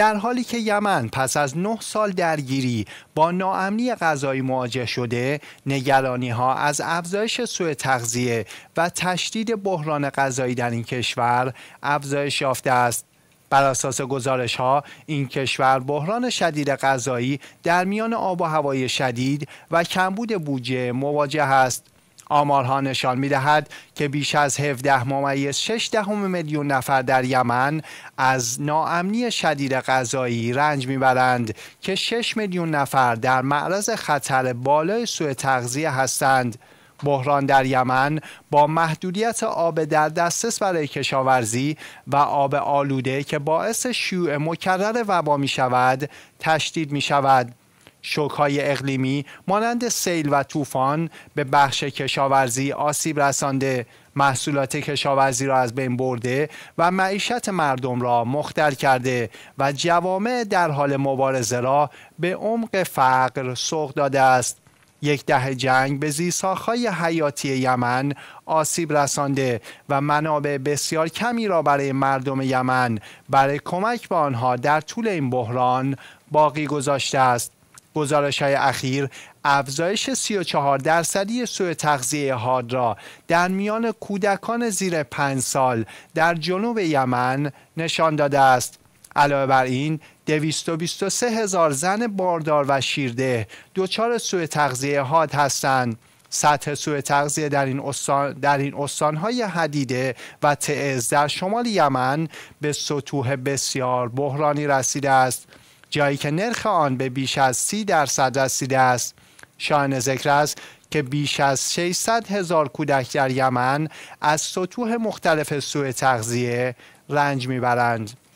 در حالی که یمن پس از نه سال درگیری با ناامنی غذایی مواجه شده نگرانی ها از افزایش سوء تغذیه و تشدید بحران غذایی در این کشور افزایش یافته است بر اساس گزارش ها این کشور بحران شدید غذایی در میان آب و هوای شدید و کمبود بودجه مواجه است آمارها نشان می دهد که بیش از 17 ممیز 6 دهم میلیون نفر در یمن از ناامنی شدید غذایی رنج میبرند که 6 میلیون نفر در معرض خطر بالای سوء تغذیه هستند. بحران در یمن با محدودیت آب در دسترس برای کشاورزی و آب آلوده که باعث شیوع مکرر وبا می شود تشدید می شود. شوکهای اقلیمی مانند سیل و طوفان به بخش کشاورزی آسیب رسانده محصولات کشاورزی را از بین برده و معیشت مردم را مختل کرده و جوامع در حال مبارزه را به عمق فقر سوق داده است یک ده جنگ به زیساخهای حیاتی یمن آسیب رسانده و منابع بسیار کمی را برای مردم یمن برای کمک به آنها در طول این بحران باقی گذاشته است گزارش های اخیر افزایش 34 درصدی سوء تغذیه حاد را در میان کودکان زیر 5 سال در جنوب یمن نشان داده است علاوه بر این 223 هزار زن باردار و شیرده دچار سوء تغذیه حاد هستند سطح سوء تغذیه در این استان در این استانهای حدیده و تعز در شمال یمن به سطوح بسیار بحرانی رسیده است جایی که نرخ آن به بیش از 30 درصد رسیده است شان ذکر است که بیش از 600 هزار کودک در یمن از سطوح مختلف سوء تغذیه رنج میبرند